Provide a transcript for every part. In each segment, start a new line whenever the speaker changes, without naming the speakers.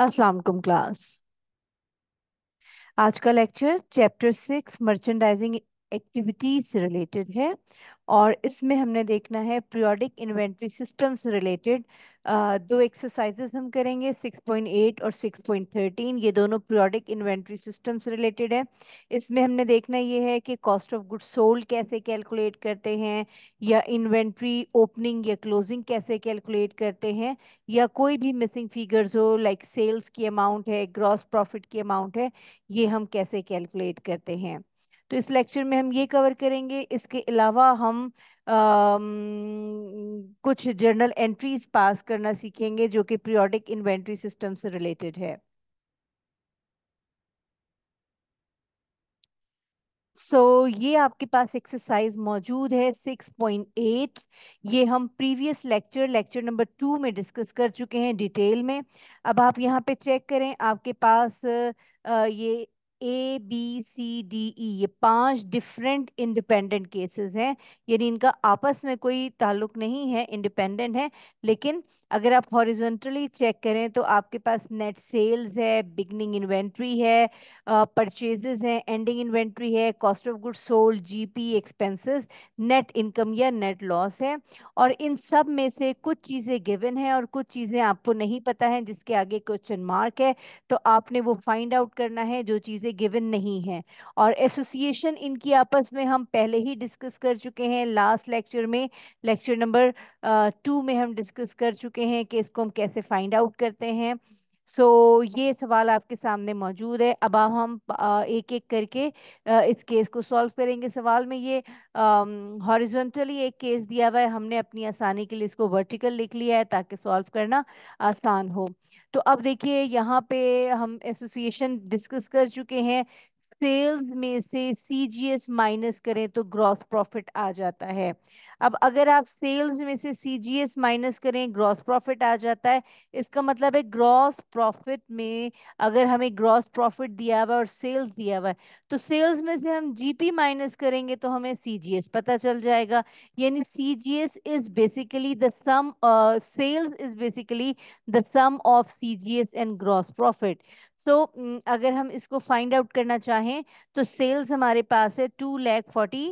अस्सलाम वालेकुम क्लास आज का lecture chapter six merchandising activities से रिलेटेड है और इसमें हमने देखना है प्रियोडिक इन्वेंट्री सिस्टम से रिलेटेड दो एक्सरसाइजेस हम करेंगे 6.8 और 6.13 ये दोनों प्रियोडिक इन्वेंट्री सिस्टम से रिलेटेड है इसमें हमने देखना ये है कि कॉस्ट ऑफ गुड सोल्ड कैसे कैलकुलेट करते हैं या इन्वेंट्री ओपनिंग या क्लोजिंग कैसे कैलकुलेट करते हैं या कोई भी मिसिंग फिगर्स हो लाइक सेल्स की अमाउंट है ग्रॉस प्रॉफिट की अमाउंट है ये हम कैसे कैलकुलेट करते हैं तो इस लेक्चर में हम ये कवर करेंगे इसके अलावा हम अम, कुछ जर्नल एंट्रीज पास करना सीखेंगे जो कि पीरियोडिक इन्वेंट्री सिस्टम से रिलेटेड है सो so, ये आपके पास एक्सरसाइज मौजूद है 6.8 ये हम previous lecture lecture number two में डिस्कस कर चुके हैं डिटेल में अब आप यहाँ पे चेक करें आपके पास आ, ये A B C D E ये पांच डिफरेंट इंडिपेंडेंट केसेस हैं यानी इनका आपस में कोई ताल्लुक नहीं है इंडिपेंडेंट है लेकिन अगर आप हॉरिजेंटली चेक करें तो आपके पास नेट सेल्स है बिगनिंग इन्वेंट्री है परचेजेस हैं एंडिंग इन्वेंट्री है cost of good sold GP expenses net income या नेट लॉस है और इन सब में से कुछ चीज़ें गिवन है और कुछ चीज़ें आपको नहीं पता है जिसके आगे क्वेश्चन मार्क है तो आपने वो फाइंड आउट करना है जो चीज़ें से गिवन नहीं है और एसोसिएशन इनकी आपस में हम पहले ही डिस्कस कर चुके हैं लास्ट लेक्चर में लेक्चर नंबर टू में हम डिस्कस कर चुके हैं कि इसको हम कैसे फाइंड आउट करते हैं सो so, ये सवाल आपके सामने मौजूद है अब हम एक एक करके इस केस को सॉल्व करेंगे सवाल में ये हॉरिजॉन्टली एक केस दिया हुआ है हमने अपनी आसानी के लिए इसको वर्टिकल लिख लिया है ताकि सॉल्व करना आसान हो तो अब देखिए यहाँ पे हम एसोसिएशन डिस्कस कर चुके हैं सेल्स में से सीजीएस माइनस करें तो ग्रॉस प्रॉफिट आ जाता है अब अगर आप सेल्स में से सीजीएस माइनस करें ग्रॉस प्रॉफिट आ जाता है इसका मतलब है ग्रॉस प्रॉफिट में अगर हमें ग्रॉस प्रॉफिट दिया हुआ है और सेल्स दिया हुआ है तो सेल्स में से हम जीपी माइनस करेंगे तो हमें सीजीएस पता चल जाएगा यानी CGS is basically the sum sales is basically the sum of CGS and gross profit so so, mm, अगर हम इसको फाइंड आउट करना चाहें तो सेल्स हमारे पास है टू लैख फोर्टी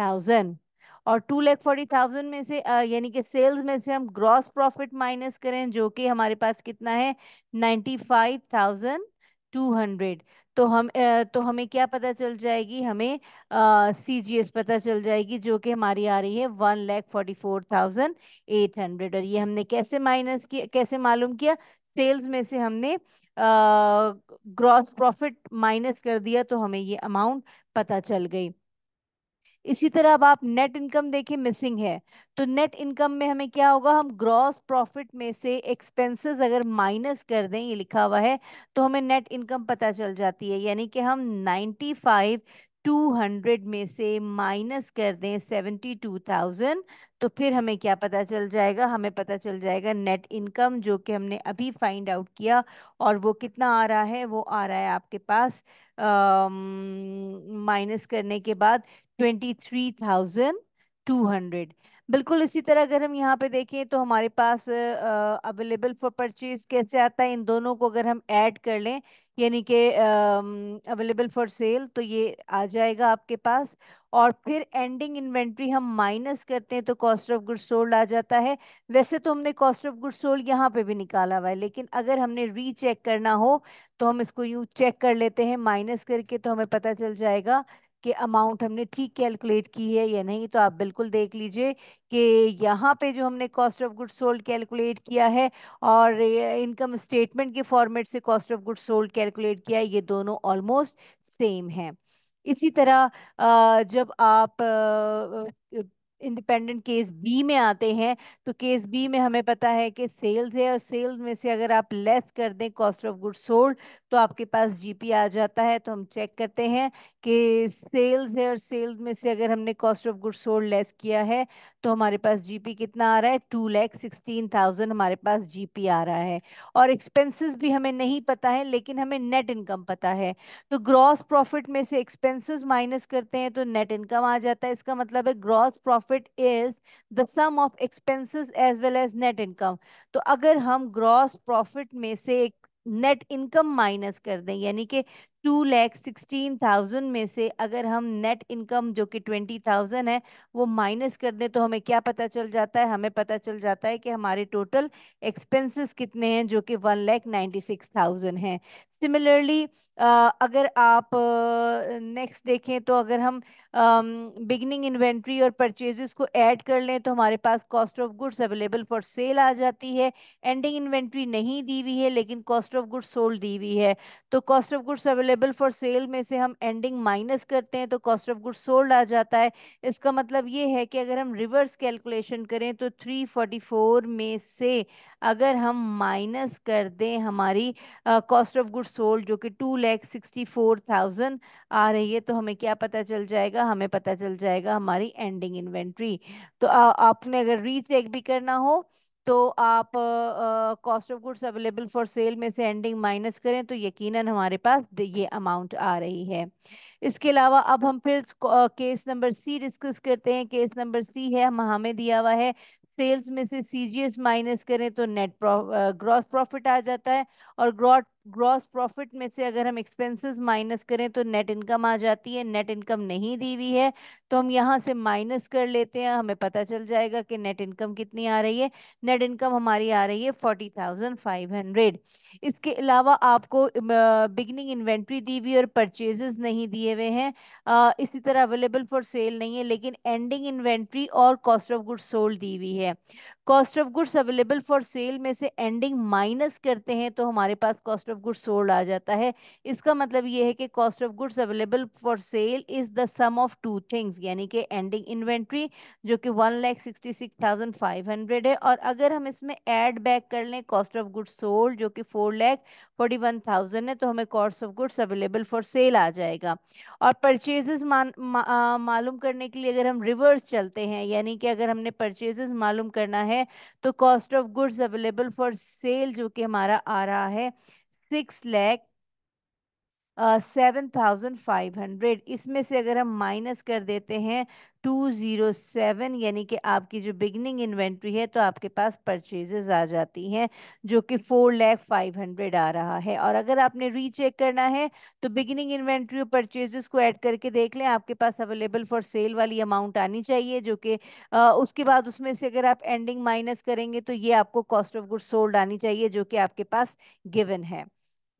थाउजेंड और टू लैख फोर्टी थाउजेंड में से यानी कि सेल्स में से हम ग्रॉस प्रॉफिट माइनस करें जो कि हमारे पास कितना है ninety five thousand two hundred तो हम तो हमें क्या पता चल जाएगी हमें सी जी एस पता चल जाएगी जो कि हमारी आ रही है one lakh forty four thousand eight hundred और ये हमने कैसे माइनस किया कैसे मालूम किया सेल्स में से हमने ग्रॉस प्रॉफिट माइनस कर दिया तो हमें ये अमाउंट पता चल गई इसी तरह अब आप नेट इनकम देखिए मिसिंग है तो नेट इनकम में हमें क्या होगा हम ग्रॉस प्रॉफिट में से एक्सपेंसेस अगर माइनस कर दें ये लिखा हुआ है तो हमें नेट इनकम पता चल जाती है यानी कि हम 95 200 में से माइनस कर दें 72,000 तो फिर हमें क्या पता चल जाएगा हमें पता चल जाएगा नेट इनकम जो कि हमने अभी फाइंड आउट किया और वो कितना आ रहा है वो आ रहा है आपके पास माइनस करने के बाद 23,000 टू हंड्रेड बिल्कुल इसी तरह अगर हम यहाँ पे देखें तो हमारे पास अवेलेबल फॉर परचेज कैसे आता है इन दोनों को अगर हम ऐड कर लें यानी कि अवेलेबल फॉर सेल तो ये आ जाएगा आपके पास और फिर एंडिंग इन्वेंट्री हम माइनस करते हैं तो कॉस्ट ऑफ गुड्स सोल्ड आ जाता है वैसे तो हमने कॉस्ट ऑफ गुड्स सोल्ड यहाँ पे भी निकाला हुआ है लेकिन अगर हमने रीचेक करना हो तो हम इसको यू चेक कर लेते हैं माइनस करके तो हमें पता चल जाएगा कि अमाउंट हमने ठीक कैलकुलेट की है या नहीं तो आप बिल्कुल देख लीजिए कि यहाँ पे जो हमने cost of goods sold calculate किया है और इनकम स्टेटमेंट के फॉर्मेट से cost of goods sold calculate किया है ये दोनों ऑलमोस्ट सेम है इसी तरह जब आप इंडिपेंडेंट केस बी में आते हैं तो केस बी में हमें पता है कि सेल्स है और सेल्स में से अगर आप लेस कर दें कॉस्ट ऑफ गुड सोल्ड तो आपके पास जीपी आ जाता है तो हम चेक करते हैं कि सेल्स है और सेल्स में से अगर हमने cost of good sold less किया है तो हमारे पास जीपी कितना आ रहा है टू लैख सिक्सटीन थाउजेंड हमारे पास जीपी आ रहा है और एक्सपेंसिस भी हमें नहीं पता है लेकिन हमें नेट इनकम पता है तो ग्रॉस प्रॉफिट में से एक्सपेंसिस माइनस करते हैं तो नेट इनकम आ जाता है इसका मतलब है gross profit profit is the sum of expenses as well as net income तो अगर हम ग्रॉस प्रॉफिट में से नेट इनकम माइनस कर दें यानी कि टू लैख सिक्सटीन थाउजेंड में से अगर हम नेट इनकम जो कि ट्वेंटी थाउजेंड है वो माइनस कर दें तो हमें क्या पता चल जाता है हमें पता चल जाता है कि हमारे टोटल एक्सपेंसेस कितने हैं जो कि one lakh ninety six thousand है सिमिलरली अगर आप नेक्स्ट देखें तो अगर हम बिगनिंग इन्वेंट्री और परचेजेस को ऐड कर लें तो हमारे पास cost of goods available for sale आ जाती है एंडिंग इन्वेंट्री नहीं दी हुई है लेकिन कॉस्ट ऑफ गुड्स सोल्ड दी हुई है तो cost of goods available available for sale में से हम एंडिंग माइनस करते हैं तो कॉस्ट ऑफ गुड्स सोल्ड आ जाता है इसका मतलब ये है कि अगर हम रिवर्स कैलकुलेशन करें तो 344 में से अगर हम माइनस कर दें हमारी कॉस्ट ऑफ गुड्स सोल्ड जो कि two lakh sixty four thousand आ रही है तो हमें क्या पता चल जाएगा हमें पता चल जाएगा हमारी एंडिंग इन्वेंट्री तो आ, आपने अगर रीचेक भी करना हो तो आप cost of goods available for sale में से एंडिंग माइनस करें तो यकीनन हमारे पास ये अमाउंट आ रही है इसके अलावा अब हम फिर केस नंबर सी डिस्कस करते हैं केस नंबर सी है हम हमें दिया हुआ है सेल्स में से सी जी एस माइनस करें तो नेट ग्रॉस प्रॉफिट आ जाता है और ग्रॉस प्रॉफिट में से अगर हम एक्सपेंसेस माइनस करें तो नेट इनकम आ जाती है नेट इनकम नहीं दी हुई है तो हम यहाँ से माइनस कर लेते हैं हमें पता चल जाएगा कि नेट इनकम कितनी आ रही है नेट इनकम हमारी आ रही है फोर्टी थाउजेंड फाइव हंड्रेड इसके अलावा आपको बिगनिंग इन्वेंट्री दी हुई और परचेजेस नहीं दिए हुए हैं इसी तरह अवेलेबल फॉर सेल नहीं है लेकिन एंडिंग इन्वेंट्री और कॉस्ट ऑफ गुड्स सोल्ड दी हुई है cost of goods available for sale में से एंडिंग माइनस करते हैं तो हमारे पास cost of of goods sold आ जाता है इसका मतलब ये है कि cost of goods available for sale is the sum of two things यानी कि एंडिंग इन्वेंट्री जो कि one lakh sixty six thousand five hundred है और अगर हम इसमें एड बैक कर लें कॉस्ट ऑफ गुड्स सोल्ड जो कि four lakh forty one thousand है तो हमें cost of goods available for sale आ जाएगा और परचेजेस मालूम करने के लिए अगर हम रिवर्स चलते हैं यानी कि अगर हमने परचेजेस मालूम करना है तो cost of goods available for sale जो कि हमारा आ रहा है six lakh seven thousand five hundred इसमें से अगर हम माइनस कर देते हैं टू ज़ीरो सेवन यानी कि आपकी जो बिगनिंग इन्वेंट्री है तो आपके पास परचेजेज आ जाती हैं जो कि फोर लैख फाइव हंड्रेड आ रहा है और अगर आपने रीचेक करना है तो बिगनिंग इन्वेंट्री और परचेजेस को ऐड करके देख लें आपके पास अवेलेबल फॉर सेल वाली अमाउंट आनी चाहिए जो कि उसके बाद उसमें से अगर आप एंडिंग माइनस करेंगे तो ये आपको कॉस्ट ऑफ गुड सोल्ड आनी चाहिए जो कि आपके पास गिवन है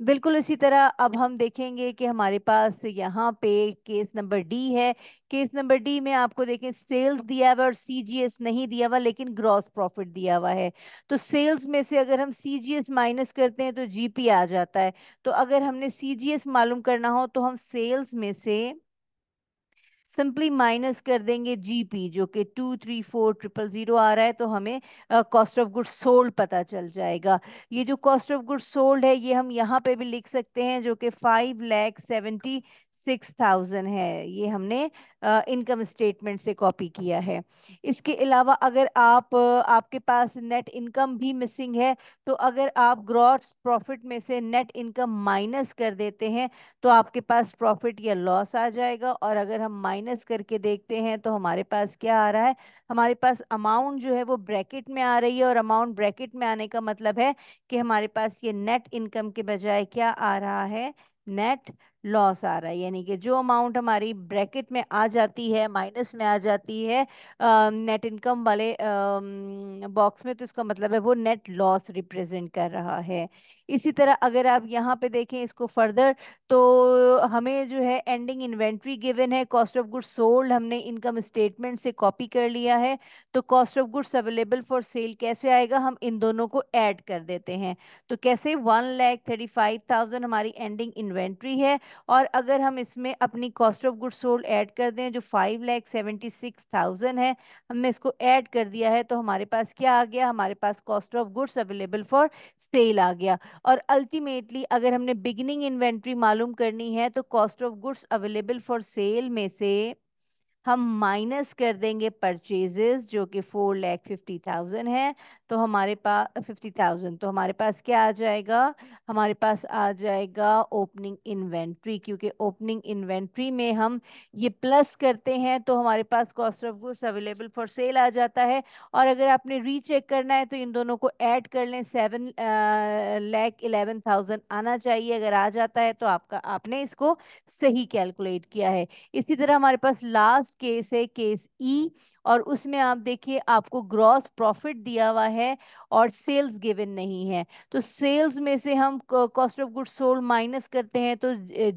बिल्कुल इसी तरह अब हम देखेंगे कि हमारे पास यहाँ पे केस नंबर डी है केस नंबर डी में आपको देखें सेल्स दिया हुआ और सीजीएस नहीं दिया हुआ लेकिन ग्रॉस प्रॉफिट दिया हुआ है तो सेल्स में से अगर हम सीजीएस माइनस करते हैं तो जीपी आ जाता है तो अगर हमने सीजीएस मालूम करना हो तो हम सेल्स में से सिंपली माइनस कर देंगे जीपी जो कि two three four triple zero आ रहा है तो हमें कॉस्ट ऑफ गुड्स सोल्ड पता चल जाएगा ये जो कॉस्ट ऑफ गुड्स सोल्ड है ये हम यहाँ पे भी लिख सकते हैं जो कि five lakh seventy six thousand है ये हमने इनकम स्टेटमेंट से कॉपी किया है इसके अलावा अगर आप आपके पास नेट इनकम भी मिसिंग है तो अगर आप ग्रॉस प्रॉफिट में से नेट इनकम माइनस कर देते हैं तो आपके पास प्रॉफिट या लॉस आ जाएगा और अगर हम माइनस करके देखते हैं तो हमारे पास क्या आ रहा है हमारे पास अमाउंट जो है वो ब्रैकेट में आ रही है और अमाउंट ब्रैकेट में आने का मतलब है कि हमारे पास ये नेट इनकम के बजाय क्या आ रहा है नेट लॉस आ रहा है यानी कि जो अमाउंट हमारी ब्रैकेट में आ जाती है माइनस में आ जाती है नेट इनकम वाले बॉक्स में तो इसका मतलब है वो नेट लॉस रिप्रेजेंट कर रहा है इसी तरह अगर आप यहाँ पे देखें इसको फर्दर तो हमें जो है एंडिंग इन्वेंट्री गिवन है कॉस्ट ऑफ गुड्स सोल्ड हमने इनकम स्टेटमेंट से कॉपी कर लिया है तो cost of goods available for sale कैसे आएगा हम इन दोनों को ऐड कर देते हैं तो कैसे one lakh thirty five thousand हमारी एंडिंग इन्वेंट्री है और अगर हम इसमें अपनी cost of good sold add कर दें जो five lakh seventy six thousand है हमने इसको ऐड कर दिया है तो हमारे पास क्या आ गया हमारे पास cost of goods available for sale आ गया और अल्टीमेटली अगर हमने बिगिनिंग इन्वेंट्री मालूम करनी है तो cost of goods available for sale में से हम माइनस कर देंगे परचेजेस जो कि फोर लैख फिफ्टी थाउजेंड है तो हमारे पास फिफ्टी थाउजेंड तो हमारे पास क्या आ जाएगा हमारे पास आ जाएगा ओपनिंग इन्वेंट्री क्योंकि ओपनिंग इन्वेंट्री में हम ये प्लस करते हैं तो हमारे पास cost of goods available for sale आ जाता है और अगर आपने रीचेक करना है तो इन दोनों को ऐड कर लें सेवन लैख इलेवन थाउजेंड आना चाहिए अगर आ जाता है तो आपका आपने इसको सही कैलकुलेट किया है इसी तरह हमारे पास लास्ट केस है केस ई और उसमें आप देखिए आपको ग्रॉस प्रॉफिट दिया हुआ है और सेल्स गिवन नहीं है तो सेल्स में से हम cost of goods sold minus करते हैं तो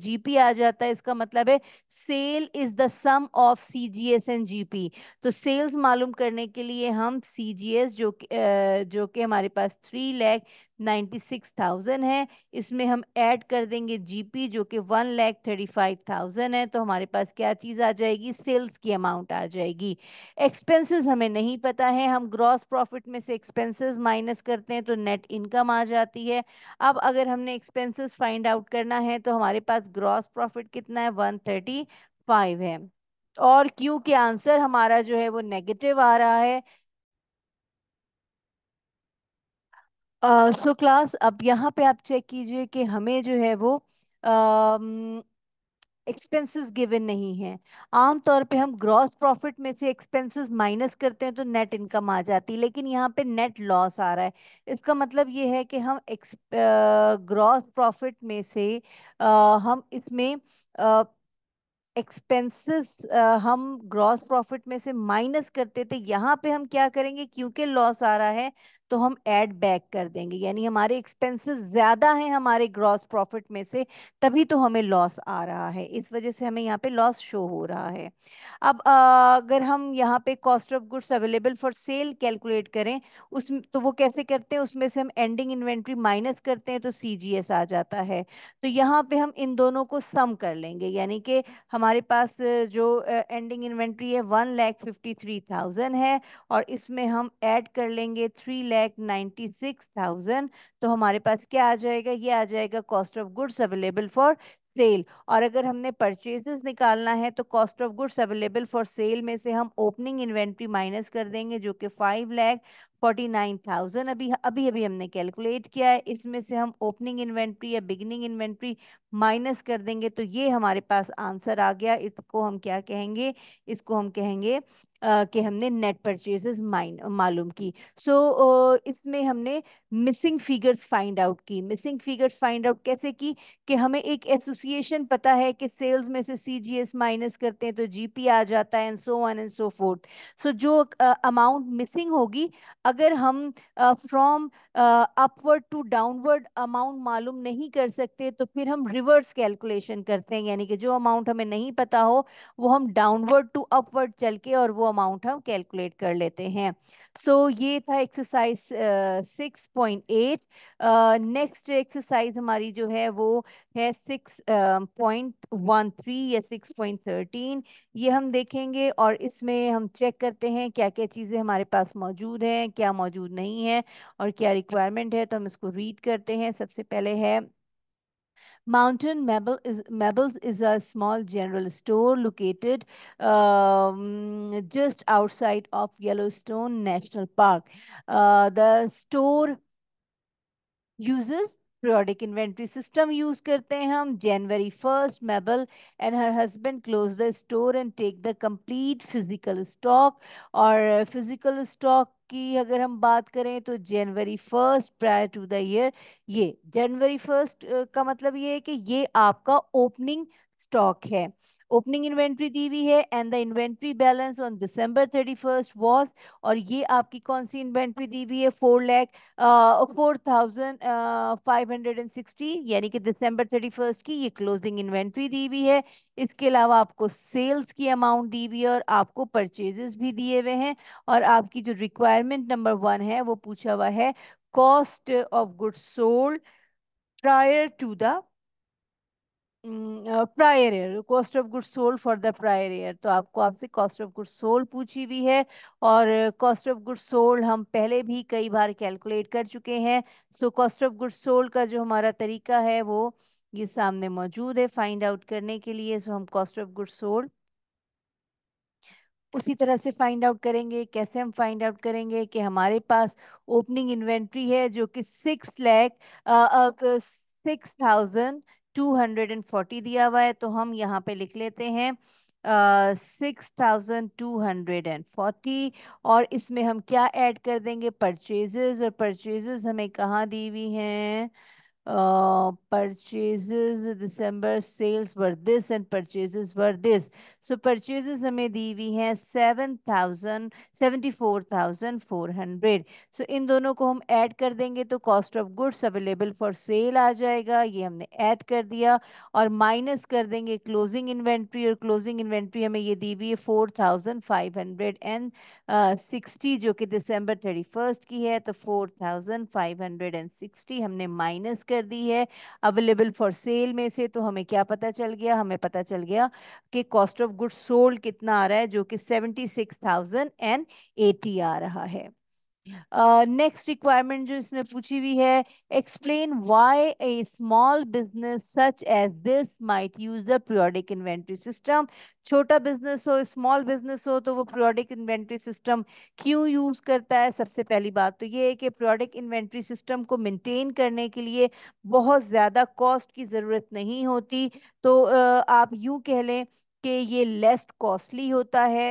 जीपी आ जाता है इसका मतलब है sale is the sum of CGS and GP तो सेल्स मालूम करने के लिए हम सी जी एस जो जो कि हमारे पास three lakh ninety six thousand है इसमें हम ऐड कर देंगे जीपी जो कि one lakh thirty five thousand है तो हमारे पास क्या चीज़ आ जाएगी सेल्स सेल्स की अमाउंट आ जाएगी एक्सपेंसेस हमें नहीं पता है हम ग्रॉस प्रॉफिट में से एक्सपेंसेस माइनस करते हैं तो नेट इनकम आ जाती है अब अगर हमने एक्सपेंसेस फाइंड आउट करना है तो हमारे पास ग्रॉस प्रॉफिट कितना है वन है और क्यू के आंसर हमारा जो है वो नेगेटिव आ रहा है सो uh, क्लास so अब यहाँ पे आप चेक कीजिए कि हमें जो है वो uh, एक्सपेंसेस गिवन नहीं है आमतौर पे हम ग्रॉस प्रॉफिट में से एक्सपेंसेस माइनस करते हैं तो नेट इनकम आ जाती है लेकिन यहाँ पे नेट लॉस आ रहा है इसका मतलब ये है कि हम ग्रॉस प्रॉफिट में से आ, हम इसमें आ, एक्सपेंसेस uh, हम ग्रॉस प्रॉफिट में से माइनस करते थे यहाँ पे हम क्या करेंगे क्योंकि लॉस आ रहा है तो हम ऐड बैक कर देंगे यानी हमारे एक्सपेंसेस ज्यादा हैं हमारे ग्रॉस प्रॉफिट में से तभी तो हमें लॉस आ रहा है इस वजह से हमें यहाँ पे लॉस शो हो रहा है अब अगर हम यहाँ पे cost of goods available for sale calculate करें उस तो वो कैसे करते हैं उसमें से हम एंडिंग इन्वेंट्री माइनस करते हैं तो सी आ जाता है तो यहाँ पे हम इन दोनों को सम कर लेंगे यानी कि हमारे पास जो एंडिंग इन्वेंट्री है one lakh fifty three thousand है और इसमें हम ऐड कर लेंगे three lakh ninety six thousand तो हमारे पास क्या आ जाएगा ये आ जाएगा cost of goods available for sale और अगर हमने परचेजेस निकालना है तो cost of goods available for sale में से हम ओपनिंग इन्वेंट्री माइनस कर देंगे जो कि five lakh forty nine thousand अभी अभी अभी हमने कैलकुलेट किया है इसमें से हम ओपनिंग इन्वेंट्री या बिगनिंग इन्वेंट्री माइनस कर देंगे तो ये हमारे पास आंसर आ गया इसको हम क्या कहेंगे इसको हम कहेंगे आ, कि हमने नेट परचेजेस माइन मालूम की सो so, इसमें हमने मिसिंग फिगर्स फाइंड आउट की मिसिंग फिगर्स फाइंड आउट कैसे की कि हमें एक एसोसिएशन पता है कि सेल्स में से सी माइनस करते हैं तो जी आ जाता है and so on and so forth so जो अमाउंट मिसिंग होगी अगर हम from upward to downward amount मालूम नहीं कर सकते तो फिर हम रिवर्स कैलकुलेशन करते हैं यानी कि जो अमाउंट हमें नहीं पता हो वो हम डाउनवर्ड टू अपवर्ड चल के और वो अमाउंट हम कैलकुलेट कर लेते हैं सो so, ये था exercise six point eight next exercise हमारी जो है वो है सिक्स पॉइंट वन थ्री या सिक्स पॉइंट थर्टीन ये हम देखेंगे और इसमें हम चेक करते हैं क्या क्या चीज़ें हमारे पास मौजूद हैं क्या मौजूद नहीं है और क्या रिक्वायरमेंट है तो हम इसको रीड करते हैं सबसे पहले है Mountain Mabel is, Mabels is a small general store located um, just outside of Yellowstone National Park. Uh, the store uses periodic inventory system use karte hain hum january 1st mabel and her husband close the store and take the complete physical stock or physical stock की अगर हम बात करें तो January first prior to the year ये January first का मतलब ये है कि ये आपका ओपनिंग स्टॉक है ओपनिंग इन्वेंट्री दी हुई है and the inventory balance on December thirty first was और ये आपकी कौन सी इन्वेंट्री दी हुई है four lakh four thousand five hundred and sixty यानी कि दिसंबर थर्टी फर्स्ट की ये क्लोजिंग इन्वेंट्री दी हुई है इसके अलावा आपको सेल्स की अमाउंट दी हुई है और आपको परचेजेस भी दिए हुए हैं और आपकी जो रिक्वायरमेंट नंबर वन है वो पूछा हुआ है cost of good sold prior to the prior year cost of good sold for the prior year तो आपको आपसे कॉस्ट ऑफ गुड सोल्ड पूछी हुई है और कॉस्ट ऑफ गुड सोल्ड हम पहले भी कई बार कैलकुलेट कर चुके हैं so cost of good sold का जो हमारा तरीका है वो ये सामने मौजूद है फाइंड आउट करने के लिए सो हम कॉस्ट ऑफ गुड सोल्ड उसी तरह से फाइंड आउट करेंगे कैसे हम फाइंड आउट करेंगे कि हमारे पास ओपनिंग इन्वेंट्री है जो कि सिक्स लैख सिक्स थाउजेंड 240 दिया हुआ है तो हम यहाँ पे लिख लेते हैं six thousand two hundred and forty और इसमें हम क्या ऐड कर देंगे परचेजेस और परचेजेज हमें कहाँ दी हुई हैं purchases December sales were this and purchases were this so purchases हमें दी हुई हैं seven thousand seventy four thousand four hundred so इन दोनों को हम ऐड कर देंगे तो cost of goods available for sale आ जाएगा ये हमने ऐड कर दिया और माइनस कर देंगे क्लोजिंग इन्वेंट्री और क्लोजिंग इन्वेंट्री हमें ये दी हुई है four thousand five hundred and sixty जो कि दिसंबर थर्टी फर्स्ट की है तो four thousand five hundred and sixty हमने माइनस कर दी है अवेलेबल फॉर सेल में से तो हमें क्या पता चल गया हमें पता चल गया कि कॉस्ट ऑफ गुड्स सोल्ड कितना आ रहा है जो कि seventy six thousand and eighty आ रहा है नेक्स्ट uh, रिक्वायरमेंट जो इसमें पूछी हुई है explain why a small business such as this might use a periodic inventory system छोटा बिजनेस हो स्मॉल बिजनेस हो तो वो पीरियोडिक इन्वेंट्री सिस्टम क्यों यूज करता है सबसे पहली बात तो ये है कि पीरियोडिक इन्वेंट्री सिस्टम को मेंटेन करने के लिए बहुत ज्यादा कॉस्ट की जरूरत नहीं होती तो uh, आप यूं कह लें कि ये लेस कॉस्टली होता है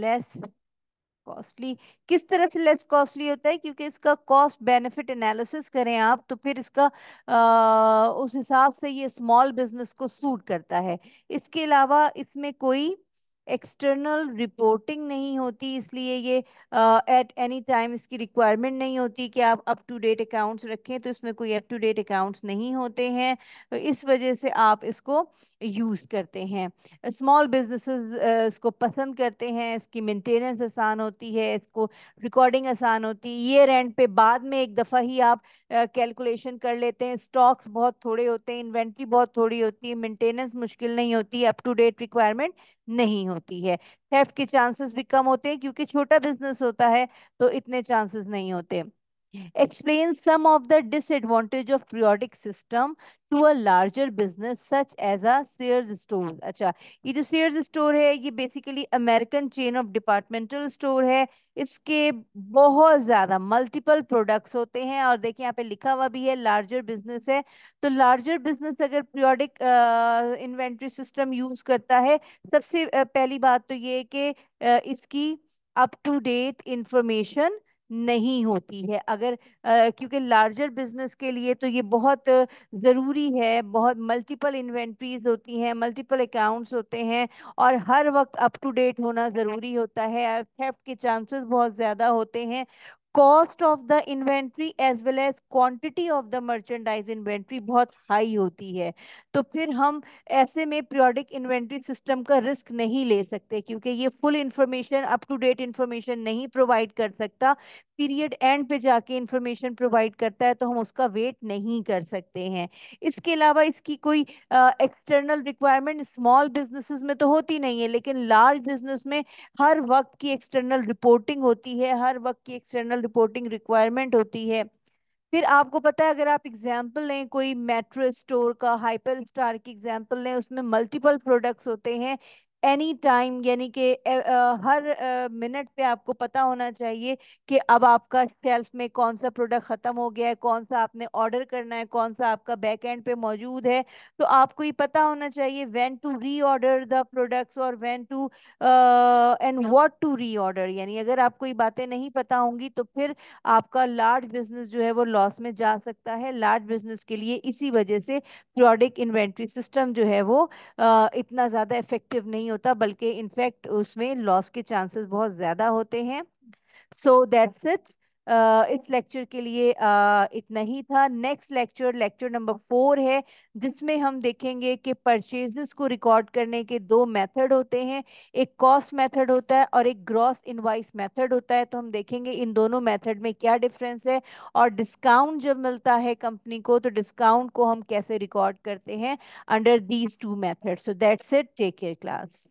लेस uh, कॉस्टली किस तरह से लेस कॉस्टली होता है क्योंकि इसका कॉस्ट बेनिफिट एनालिसिस करें आप तो फिर इसका आ, उस हिसाब से ये स्मॉल बिजनेस को सूट करता है इसके अलावा इसमें कोई एक्सटर्नल रिपोर्टिंग नहीं होती इसलिए ये एट एनी टाइम इसकी रिक्वायरमेंट नहीं होती कि आप अप टू डेट अकाउंट्स रखें तो इसमें कोई अप टू डेट अकाउंट्स नहीं होते हैं तो इस वजह से आप इसको यूज़ करते हैं स्मॉल बिजनेसेस इसको पसंद करते हैं इसकी मेंटेनेंस आसान होती है इसको रिकॉर्डिंग आसान होती है ये रेंट पे बाद में एक दफ़ा ही आप कैलकुलेशन कर लेते हैं स्टॉक्स बहुत थोड़े होते हैं इन्वेंट्री बहुत थोड़ी होती है मेंटेनेंस मुश्किल नहीं होती अप टू डेट रिक्वायरमेंट नहीं होती है थेफ्ट के चांसेस भी कम होते हैं क्योंकि छोटा बिजनेस होता है तो इतने चांसेस नहीं होते Explain some of the disadvantage of periodic system to a larger business such as a Sears store. अच्छा ये जो Sears store है ये basically American chain of departmental store है इसके बहुत ज़्यादा multiple products होते हैं और देखिए यहाँ पे लिखा हुआ भी है larger business है तो larger business अगर periodic uh, inventory system use करता है सबसे uh, पहली बात तो ये कि uh, इसकी अप टू डेट इंफॉर्मेशन नहीं होती है अगर क्योंकि लार्जर बिजनेस के लिए तो ये बहुत ज़रूरी है बहुत मल्टीपल इन्वेंट्रीज होती हैं मल्टीपल अकाउंट्स होते हैं और हर वक्त अप टू डेट होना ज़रूरी होता है थेफ्ट के चांसेस बहुत ज़्यादा होते हैं cost of the inventory as well as quantity of the merchandise inventory बहुत हाई होती है तो फिर हम ऐसे में पीरियोडिक इन्वेंट्री सिस्टम का रिस्क नहीं ले सकते क्योंकि ये full information up to date information नहीं प्रोवाइड कर सकता पीरियड एंड पे जाके इंफॉर्मेशन प्रोवाइड करता है तो हम उसका वेट नहीं कर सकते हैं इसके अलावा इसकी कोई एक्सटर्नल रिक्वायरमेंट स्मॉल बिजनेसेस में तो होती नहीं है लेकिन लार्ज बिजनेस में हर वक्त की एक्सटर्नल रिपोर्टिंग होती है हर वक्त की एक्सटर्नल रिपोर्टिंग रिक्वायरमेंट होती है फिर आपको पता है अगर आप एग्जाम्पल लें कोई मेट्रो स्टोर का हाइपर स्टार की एग्जाम्पल लें उसमें मल्टीपल प्रोडक्ट्स होते हैं एनी टाइम यानी कि हर मिनट पे आपको पता होना चाहिए कि अब आपका शेल्फ में कौन सा प्रोडक्ट ख़त्म हो गया है कौन सा आपने ऑर्डर करना है कौन सा आपका बैक एंड पे मौजूद है तो आपको ये पता होना चाहिए when to reorder the products और when to and what to reorder यानी अगर आपको ये बातें नहीं पता होंगी तो फिर आपका लार्ज बिजनेस जो है वो लॉस में जा सकता है लार्ज बिजनेस के लिए इसी वजह से प्रोडक्ट इन्वेंट्री सिस्टम जो है वो uh, इतना ज़्यादा इफेक्टिव नहीं होता बल्कि इनफैक्ट उसमें लॉस के चांसेस बहुत ज्यादा होते हैं सो दैट्स इट इस लेक्चर के लिए इतना ही था next lecture lecture number four है जिसमें हम देखेंगे कि परचेजेस को रिकॉर्ड करने के दो मेथड होते हैं एक कॉस्ट मेथड होता है और एक ग्रॉस इनवाइस मेथड होता है तो हम देखेंगे इन दोनों मेथड में क्या डिफरेंस है और डिस्काउंट जब मिलता है कंपनी को तो डिस्काउंट को हम कैसे रिकॉर्ड करते हैं under these two method so that's it take care class